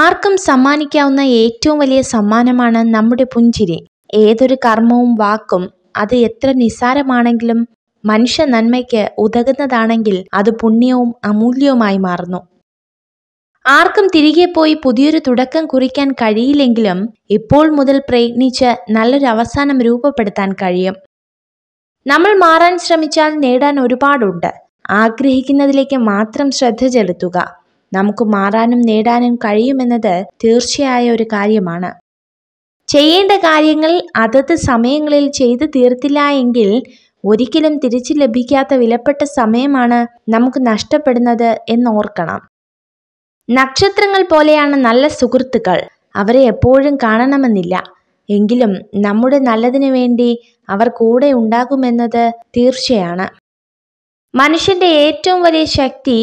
ആർക്കും സമ്മാനിക്കാവുന്ന ഏറ്റവും വലിയ സമ്മാനമാണ് നമ്മുടെ പുഞ്ചിരി ഏതൊരു കർമ്മവും വാക്കും അത് എത്ര നിസ്സാരമാണെങ്കിലും മനുഷ്യ നന്മയ്ക്ക് ഉതകുന്നതാണെങ്കിൽ അത് പുണ്യവും അമൂല്യവുമായി മാറുന്നു ആർക്കും തിരികെ പോയി പുതിയൊരു തുടക്കം കുറിക്കാൻ കഴിയില്ലെങ്കിലും ഇപ്പോൾ മുതൽ പ്രയത്നിച്ച് നല്ലൊരു അവസാനം രൂപപ്പെടുത്താൻ കഴിയും നമ്മൾ മാറാൻ ശ്രമിച്ചാൽ നേടാൻ ഒരുപാടുണ്ട് ആഗ്രഹിക്കുന്നതിലേക്ക് മാത്രം ശ്രദ്ധ ചെലുത്തുക നമുക്ക് മാറാനും നേടാനും കഴിയുമെന്നത് തീർച്ചയായ ഒരു കാര്യമാണ് ചെയ്യേണ്ട കാര്യങ്ങൾ അതത് സമയങ്ങളിൽ ചെയ്തു തീർത്തില്ല എങ്കിൽ ഒരിക്കലും തിരിച്ചു ലഭിക്കാത്ത വിലപ്പെട്ട സമയമാണ് നമുക്ക് നഷ്ടപ്പെടുന്നത് എന്നോർക്കണം നക്ഷത്രങ്ങൾ പോലെയാണ് നല്ല സുഹൃത്തുക്കൾ അവരെ എപ്പോഴും കാണണമെന്നില്ല എങ്കിലും നമ്മുടെ നല്ലതിനു വേണ്ടി അവർ കൂടെ ഉണ്ടാകുമെന്നത് തീർച്ചയാണ് മനുഷ്യന്റെ ഏറ്റവും വലിയ ശക്തി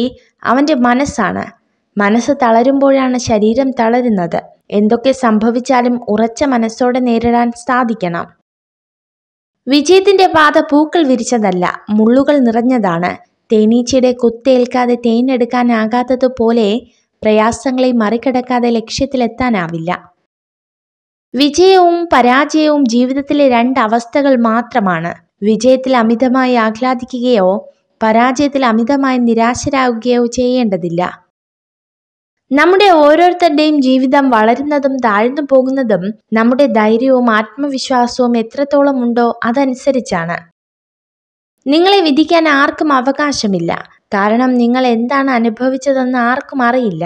അവന്റെ മനസ്സാണ് മനസ്സ് തളരുമ്പോഴാണ് ശരീരം തളരുന്നത് എന്തൊക്കെ സംഭവിച്ചാലും ഉറച്ച മനസ്സോടെ നേരിടാൻ സാധിക്കണം വിജയത്തിന്റെ പാത പൂക്കൾ വിരിച്ചതല്ല മുള്ളുകൾ നിറഞ്ഞതാണ് തേനീച്ചയുടെ കുത്തേൽക്കാതെ തേനെടുക്കാനാകാത്തതുപോലെ പ്രയാസങ്ങളെ മറികടക്കാതെ ലക്ഷ്യത്തിലെത്താനാവില്ല വിജയവും പരാജയവും ജീവിതത്തിലെ രണ്ട് അവസ്ഥകൾ മാത്രമാണ് വിജയത്തിൽ അമിതമായി ആഹ്ലാദിക്കുകയോ പരാജയത്തിൽ അമിതമായി നിരാശരാകുകയോ ചെയ്യേണ്ടതില്ല നമ്മുടെ ഓരോരുത്തരുടെയും ജീവിതം വളരുന്നതും താഴ്ന്നു പോകുന്നതും നമ്മുടെ ധൈര്യവും ആത്മവിശ്വാസവും എത്രത്തോളം ഉണ്ടോ അതനുസരിച്ചാണ് നിങ്ങളെ വിധിക്കാൻ ആർക്കും അവകാശമില്ല കാരണം നിങ്ങൾ എന്താണ് അനുഭവിച്ചതെന്ന് ആർക്കും അറിയില്ല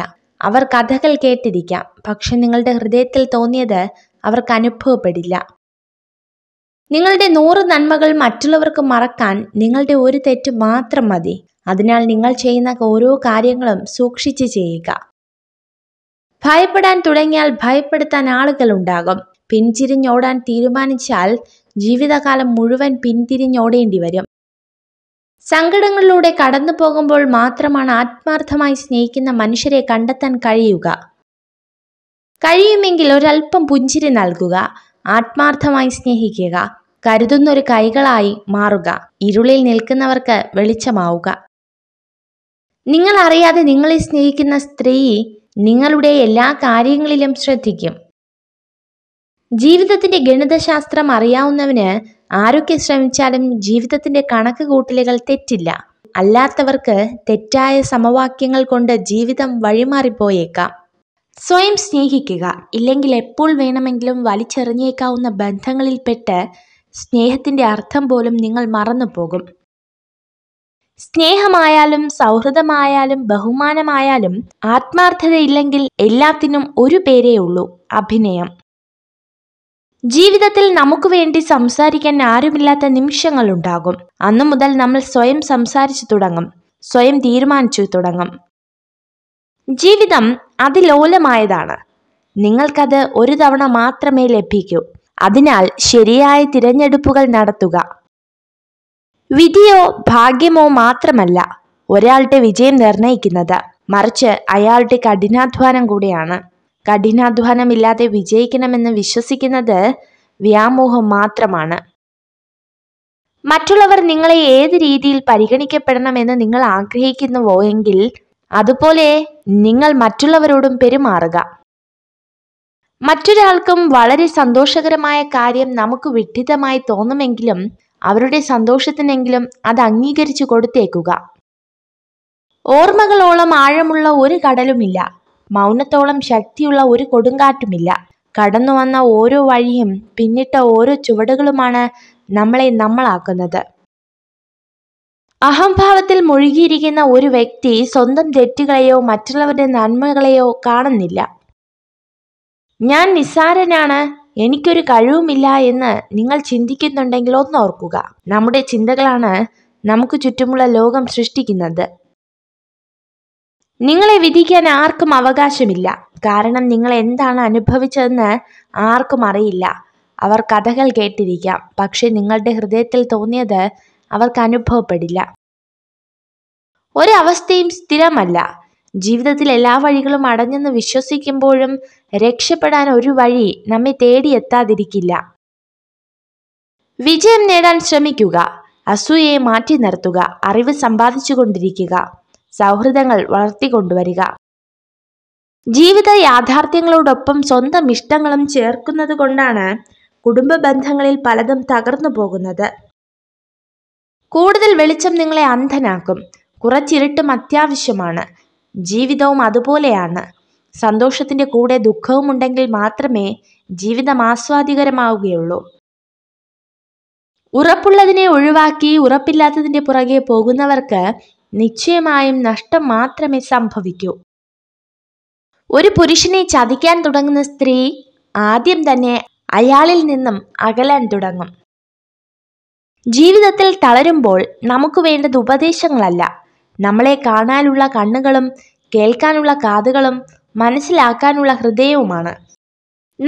അവർ കഥകൾ കേട്ടിരിക്കാം പക്ഷെ നിങ്ങളുടെ ഹൃദയത്തിൽ തോന്നിയത് അവർക്ക് അനുഭവപ്പെടില്ല നിങ്ങളുടെ നൂറ് നന്മകൾ മറ്റുള്ളവർക്ക് മറക്കാൻ നിങ്ങളുടെ ഒരു തെറ്റ് മാത്രം മതി അതിനാൽ നിങ്ങൾ ചെയ്യുന്ന ഓരോ കാര്യങ്ങളും സൂക്ഷിച്ച് ചെയ്യുക ഭയപ്പെടാൻ തുടങ്ങിയാൽ ഭയപ്പെടുത്താൻ ആളുകൾ ഉണ്ടാകും പിൻതിരിഞ്ഞോടാൻ തീരുമാനിച്ചാൽ ജീവിതകാലം മുഴുവൻ പിന്തിരിഞ്ഞോടേണ്ടി വരും സങ്കടങ്ങളിലൂടെ കടന്നു പോകുമ്പോൾ മാത്രമാണ് ആത്മാർത്ഥമായി സ്നേഹിക്കുന്ന മനുഷ്യരെ കണ്ടെത്താൻ കഴിയുക കഴിയുമെങ്കിൽ ഒരല്പം പുഞ്ചിരി നൽകുക ആത്മാർത്ഥമായി സ്നേഹിക്കുക കരുതുന്നൊരു കൈകളായി മാറുക ഇരുളിൽ നിൽക്കുന്നവർക്ക് വെളിച്ചമാവുക നിങ്ങൾ അറിയാതെ നിങ്ങളെ സ്നേഹിക്കുന്ന സ്ത്രീ നിങ്ങളുടെ എല്ലാ കാര്യങ്ങളിലും ശ്രദ്ധിക്കും ജീവിതത്തിന്റെ ഗണിതശാസ്ത്രം അറിയാവുന്നവന് ആരൊക്കെ ശ്രമിച്ചാലും ജീവിതത്തിന്റെ കണക്ക് കൂട്ടലുകൾ തെറ്റില്ല അല്ലാത്തവർക്ക് തെറ്റായ സമവാക്യങ്ങൾ കൊണ്ട് ജീവിതം വഴിമാറിപ്പോയേക്കാം സ്വയം സ്നേഹിക്കുക ഇല്ലെങ്കിൽ എപ്പോൾ വേണമെങ്കിലും വലിച്ചെറിഞ്ഞേക്കാവുന്ന ബന്ധങ്ങളിൽപ്പെട്ട് സ്നേഹത്തിൻ്റെ അർത്ഥം പോലും നിങ്ങൾ മറന്നുപോകും സ്നേഹമായാലും സൗഹൃദമായാലും ബഹുമാനമായാലും ആത്മാർത്ഥതയില്ലെങ്കിൽ എല്ലാത്തിനും ഒരു പേരേ ഉള്ളൂ അഭിനയം ജീവിതത്തിൽ നമുക്ക് വേണ്ടി സംസാരിക്കാൻ ആരുമില്ലാത്ത ഉണ്ടാകും അന്നു മുതൽ നമ്മൾ സ്വയം സംസാരിച്ചു തുടങ്ങും സ്വയം തീരുമാനിച്ചു തുടങ്ങും ജീവിതം അതിലോലമായതാണ് നിങ്ങൾക്കത് ഒരു തവണ മാത്രമേ ലഭിക്കൂ അതിനാൽ ശരിയായ തിരഞ്ഞെടുപ്പുകൾ നടത്തുക വിധിയോ ഭാഗ്യമോ മാത്രമല്ല ഒരാളുടെ വിജയം നിർണയിക്കുന്നത് മറിച്ച് അയാളുടെ കഠിനാധ്വാനം കൂടിയാണ് കഠിനാധ്വാനമില്ലാതെ വിജയിക്കണമെന്ന് വിശ്വസിക്കുന്നത് വ്യാമോഹം മാത്രമാണ് മറ്റുള്ളവർ നിങ്ങളെ ഏത് രീതിയിൽ പരിഗണിക്കപ്പെടണമെന്ന് നിങ്ങൾ ആഗ്രഹിക്കുന്നുവോ എങ്കിൽ അതുപോലെ നിങ്ങൾ മറ്റുള്ളവരോടും പെരുമാറുക മറ്റൊരാൾക്കും വളരെ സന്തോഷകരമായ കാര്യം നമുക്ക് വിഡിതമായി തോന്നുമെങ്കിലും അവരുടെ സന്തോഷത്തിനെങ്കിലും അത് അംഗീകരിച്ചു കൊടുത്തേക്കുക ഓർമ്മകളോളം ആഴമുള്ള ഒരു കടലുമില്ല മൗനത്തോളം ശക്തിയുള്ള ഒരു കൊടുങ്കാറ്റുമില്ല കടന്നു വന്ന ഓരോ വഴിയും പിന്നിട്ട ഓരോ ചുവടുകളുമാണ് നമ്മളെ നമ്മളാക്കുന്നത് അഹംഭാവത്തിൽ മുഴുകിയിരിക്കുന്ന ഒരു വ്യക്തി സ്വന്തം തെറ്റുകളെയോ മറ്റുള്ളവരുടെ നന്മകളെയോ കാണുന്നില്ല ഞാൻ നിസ്സാരനാണ് എനിക്കൊരു കഴിവുമില്ല എന്ന് നിങ്ങൾ ചിന്തിക്കുന്നുണ്ടെങ്കിൽ ഓർക്കുക നമ്മുടെ ചിന്തകളാണ് നമുക്ക് ചുറ്റുമുള്ള ലോകം സൃഷ്ടിക്കുന്നത് നിങ്ങളെ വിധിക്കാൻ ആർക്കും അവകാശമില്ല കാരണം നിങ്ങൾ എന്താണ് അനുഭവിച്ചതെന്ന് ആർക്കും അറിയില്ല അവർ കഥകൾ കേട്ടിരിക്കാം പക്ഷെ നിങ്ങളുടെ ഹൃദയത്തിൽ തോന്നിയത് അവർക്ക് അനുഭവപ്പെടില്ല ഒരവസ്ഥയും സ്ഥിരമല്ല ജീവിതത്തിൽ എല്ലാ വഴികളും അടഞ്ഞെന്ന് വിശ്വസിക്കുമ്പോഴും രക്ഷപ്പെടാൻ ഒരു വഴി നമ്മെ തേടിയെത്താതിരിക്കില്ല വിജയം നേടാൻ ശ്രമിക്കുക അസൂയയെ മാറ്റി നിർത്തുക അറിവ് സമ്പാദിച്ചുകൊണ്ടിരിക്കുക സൗഹൃദങ്ങൾ വളർത്തിക്കൊണ്ടുവരിക ജീവിത യാഥാർത്ഥ്യങ്ങളോടൊപ്പം സ്വന്തം ഇഷ്ടങ്ങളും ചേർക്കുന്നത് കൊണ്ടാണ് കുടുംബ ബന്ധങ്ങളിൽ പലതും തകർന്നു പോകുന്നത് കൂടുതൽ വെളിച്ചം നിങ്ങളെ അന്ധനാക്കും കുറച്ചിരുട്ടും അത്യാവശ്യമാണ് ജീവിതവും അതുപോലെയാണ് സന്തോഷത്തിൻ്റെ കൂടെ ദുഃഖവും ഉണ്ടെങ്കിൽ മാത്രമേ ജീവിതം ആസ്വാദികരമാവുകയുള്ളൂ ഉറപ്പുള്ളതിനെ ഒഴിവാക്കി ഉറപ്പില്ലാത്തതിൻ്റെ പുറകെ പോകുന്നവർക്ക് നിശ്ചയമായും നഷ്ടം മാത്രമേ സംഭവിക്കൂ ഒരു പുരുഷനെ ചതിക്കാൻ തുടങ്ങുന്ന സ്ത്രീ ആദ്യം തന്നെ അയാളിൽ നിന്നും അകലാൻ തുടങ്ങും ജീവിതത്തിൽ തളരുമ്പോൾ നമുക്ക് വേണ്ടത് ഉപദേശങ്ങളല്ല നമ്മളെ കാണാനുള്ള കണ്ണുകളും കേൾക്കാനുള്ള കാതുകളും മനസ്സിലാക്കാനുള്ള ഹൃദയവുമാണ്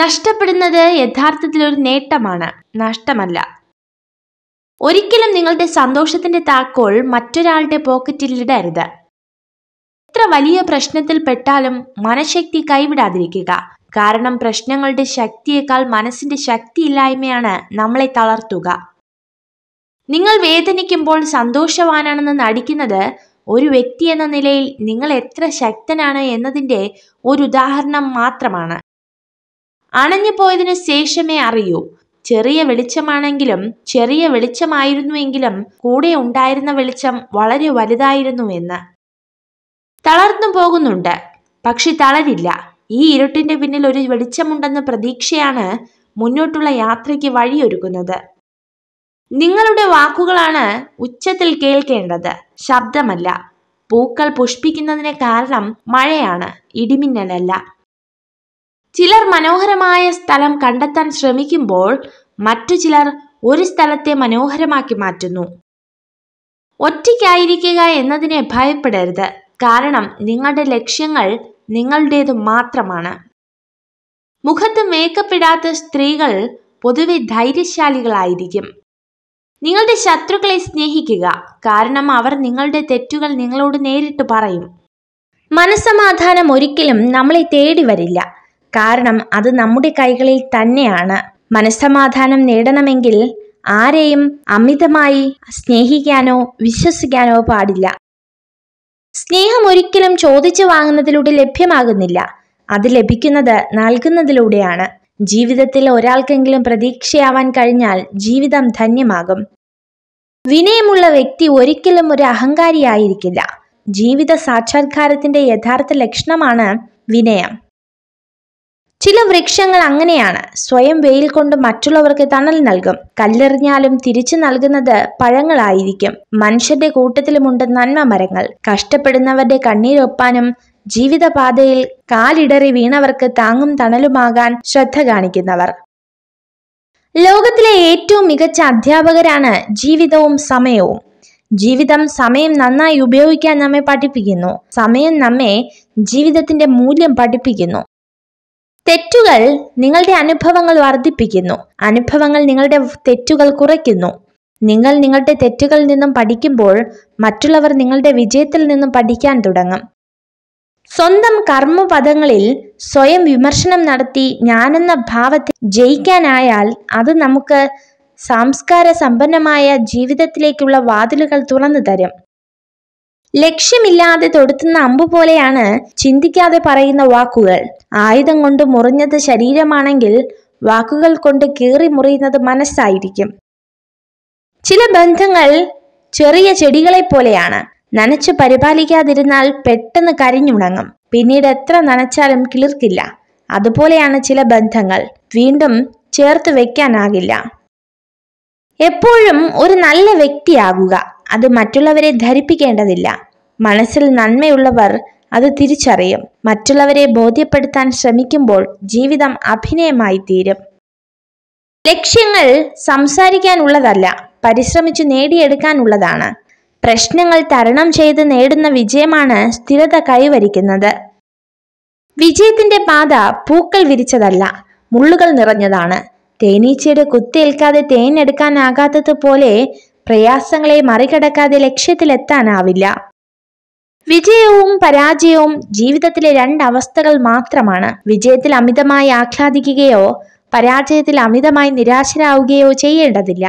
നഷ്ടപ്പെടുന്നത് യഥാർത്ഥത്തിൽ ഒരു നേട്ടമാണ് നഷ്ടമല്ല ഒരിക്കലും നിങ്ങളുടെ സന്തോഷത്തിന്റെ താക്കോൽ മറ്റൊരാളുടെ പോക്കറ്റിൽ ഇടരുത് എത്ര വലിയ പ്രശ്നത്തിൽ പെട്ടാലും മനഃശക്തി കൈവിടാതിരിക്കുക കാരണം പ്രശ്നങ്ങളുടെ ശക്തിയേക്കാൾ മനസ്സിന്റെ ശക്തിയില്ലായ്മയാണ് നമ്മളെ തളർത്തുക നിങ്ങൾ വേദനിക്കുമ്പോൾ സന്തോഷവാനാണെന്ന് നടിക്കുന്നത് ഒരു വ്യക്തി എന്ന നിലയിൽ നിങ്ങൾ എത്ര ശക്തനാണ് എന്നതിൻ്റെ ഒരു ഉദാഹരണം മാത്രമാണ് അണഞ്ഞു പോയതിനു ശേഷമേ അറിയൂ ചെറിയ വെളിച്ചമാണെങ്കിലും ചെറിയ വെളിച്ചമായിരുന്നുവെങ്കിലും കൂടെ ഉണ്ടായിരുന്ന വെളിച്ചം വളരെ വലുതായിരുന്നു എന്ന് തളർന്നു പോകുന്നുണ്ട് പക്ഷി തളരില്ല ഈ ഇരുട്ടിന്റെ പിന്നിൽ ഒരു വെളിച്ചമുണ്ടെന്ന പ്രതീക്ഷയാണ് മുന്നോട്ടുള്ള യാത്രയ്ക്ക് വഴിയൊരുക്കുന്നത് നിങ്ങളുടെ വാക്കുകളാണ് ഉച്ചത്തിൽ കേൾക്കേണ്ടത് ശബ്ദമല്ല പൂക്കൾ പുഷ്പിക്കുന്നതിന് കാരണം മഴയാണ് ഇടിമിന്നലല്ല ചിലർ മനോഹരമായ സ്ഥലം കണ്ടെത്താൻ ശ്രമിക്കുമ്പോൾ മറ്റു ചിലർ ഒരു സ്ഥലത്തെ മനോഹരമാക്കി മാറ്റുന്നു ഒറ്റയ്ക്കായിരിക്കുക എന്നതിനെ ഭയപ്പെടരുത് കാരണം നിങ്ങളുടെ ലക്ഷ്യങ്ങൾ നിങ്ങളുടേത് മാത്രമാണ് മുഖത്ത് മേക്കപ്പ് ഇടാത്ത സ്ത്രീകൾ പൊതുവെ ധൈര്യശാലികളായിരിക്കും നിങ്ങളുടെ ശത്രുക്കളെ സ്നേഹിക്കുക കാരണം അവർ നിങ്ങളുടെ തെറ്റുകൾ നിങ്ങളോട് നേരിട്ട് പറയും മനസമാധാനം ഒരിക്കലും നമ്മളെ തേടി വരില്ല കാരണം അത് നമ്മുടെ കൈകളിൽ തന്നെയാണ് മനസ്സമാധാനം നേടണമെങ്കിൽ ആരെയും അമിതമായി സ്നേഹിക്കാനോ വിശ്വസിക്കാനോ പാടില്ല സ്നേഹം ഒരിക്കലും ചോദിച്ചു വാങ്ങുന്നതിലൂടെ ലഭ്യമാകുന്നില്ല അത് ലഭിക്കുന്നത് നൽകുന്നതിലൂടെയാണ് ജീവിതത്തിൽ ഒരാൾക്കെങ്കിലും പ്രതീക്ഷയാവാൻ കഴിഞ്ഞാൽ ജീവിതം ധന്യമാകും വിനയമുള്ള വ്യക്തി ഒരിക്കലും ഒരു അഹങ്കാരിയായിരിക്കില്ല ജീവിത സാക്ഷാത്കാരത്തിന്റെ യഥാർത്ഥ ലക്ഷണമാണ് വിനയം ചില വൃക്ഷങ്ങൾ അങ്ങനെയാണ് സ്വയം വെയിൽ കൊണ്ട് മറ്റുള്ളവർക്ക് തണൽ നൽകും കല്ലെറിഞ്ഞാലും തിരിച്ചു നൽകുന്നത് പഴങ്ങളായിരിക്കും മനുഷ്യന്റെ കൂട്ടത്തിലുമുണ്ട് നന്മ മരങ്ങൾ കഷ്ടപ്പെടുന്നവരുടെ കണ്ണീരൊപ്പാനും ജീവിതപാതയിൽ കാലിടറി വീണവർക്ക് താങ്ങും തണലുമാകാൻ ശ്രദ്ധ കാണിക്കുന്നവർ ലോകത്തിലെ ഏറ്റവും മികച്ച അധ്യാപകരാണ് ജീവിതവും സമയവും ജീവിതം സമയം നന്നായി ഉപയോഗിക്കാൻ നമ്മെ പഠിപ്പിക്കുന്നു സമയം നമ്മെ ജീവിതത്തിന്റെ മൂല്യം പഠിപ്പിക്കുന്നു തെറ്റുകൾ നിങ്ങളുടെ അനുഭവങ്ങൾ വർദ്ധിപ്പിക്കുന്നു അനുഭവങ്ങൾ നിങ്ങളുടെ തെറ്റുകൾ കുറയ്ക്കുന്നു നിങ്ങൾ നിങ്ങളുടെ തെറ്റുകളിൽ നിന്നും പഠിക്കുമ്പോൾ മറ്റുള്ളവർ നിങ്ങളുടെ വിജയത്തിൽ നിന്നും പഠിക്കാൻ തുടങ്ങും സ്വന്തം കർമ്മപദങ്ങളിൽ സ്വയം വിമർശനം നടത്തി ഞാനെന്ന ഭാവത്തിൽ ജയിക്കാനായാൽ അത് നമുക്ക് സംസ്കാര സമ്പന്നമായ ജീവിതത്തിലേക്കുള്ള വാതിലുകൾ തുറന്നു തരും ലക്ഷ്യമില്ലാതെ തൊടുത്തുന്ന അമ്പു പോലെയാണ് ചിന്തിക്കാതെ പറയുന്ന വാക്കുകൾ ആയുധം കൊണ്ട് മുറിഞ്ഞത് ശരീരമാണെങ്കിൽ വാക്കുകൾ കൊണ്ട് കീറി മുറിയുന്നത് മനസ്സായിരിക്കും ചില ബന്ധങ്ങൾ ചെറിയ ചെടികളെ പോലെയാണ് നനച്ചു പരിപാലിക്കാതിരുന്നാൽ പെട്ടെന്ന് കരിഞ്ഞുണങ്ങും പിന്നീട് എത്ര നനച്ചാലും കിളിർക്കില്ല അതുപോലെയാണ് ചില ബന്ധങ്ങൾ വീണ്ടും ചേർത്ത് വെക്കാനാകില്ല എപ്പോഴും ഒരു നല്ല വ്യക്തിയാകുക അത് മറ്റുള്ളവരെ ധരിപ്പിക്കേണ്ടതില്ല മനസ്സിൽ നന്മയുള്ളവർ അത് തിരിച്ചറിയും മറ്റുള്ളവരെ ബോധ്യപ്പെടുത്താൻ ശ്രമിക്കുമ്പോൾ ജീവിതം അഭിനയമായി തീരും ലക്ഷ്യങ്ങൾ സംസാരിക്കാനുള്ളതല്ല പരിശ്രമിച്ചു നേടിയെടുക്കാനുള്ളതാണ് പ്രശ്നങ്ങൾ തരണം ചെയ്ത് നേടുന്ന വിജയമാണ് സ്ഥിരത കൈവരിക്കുന്നത് വിജയത്തിന്റെ പാത പൂക്കൾ വിരിച്ചതല്ല മുള്ളുകൾ നിറഞ്ഞതാണ് തേനീച്ചയുടെ കുത്തേൽക്കാതെ തേനെടുക്കാനാകാത്തതുപോലെ പ്രയാസങ്ങളെ മറികടക്കാതെ ലക്ഷ്യത്തിലെത്താനാവില്ല വിജയവും പരാജയവും ജീവിതത്തിലെ രണ്ട് അവസ്ഥകൾ മാത്രമാണ് വിജയത്തിൽ അമിതമായി ആഹ്ലാദിക്കുകയോ പരാജയത്തിൽ അമിതമായി നിരാശരാവുകയോ ചെയ്യേണ്ടതില്ല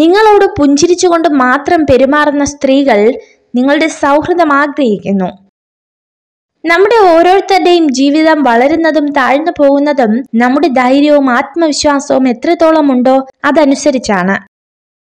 നിങ്ങളോട് പുഞ്ചിരിച്ചുകൊണ്ട് മാത്രം പെരുമാറുന്ന സ്ത്രീകൾ നിങ്ങളുടെ സൗഹൃദം ആഗ്രഹിക്കുന്നു നമ്മുടെ ഓരോരുത്തരുടെയും ജീവിതം വളരുന്നതും താഴ്ന്നു പോകുന്നതും നമ്മുടെ ധൈര്യവും ആത്മവിശ്വാസവും എത്രത്തോളം ഉണ്ടോ അതനുസരിച്ചാണ്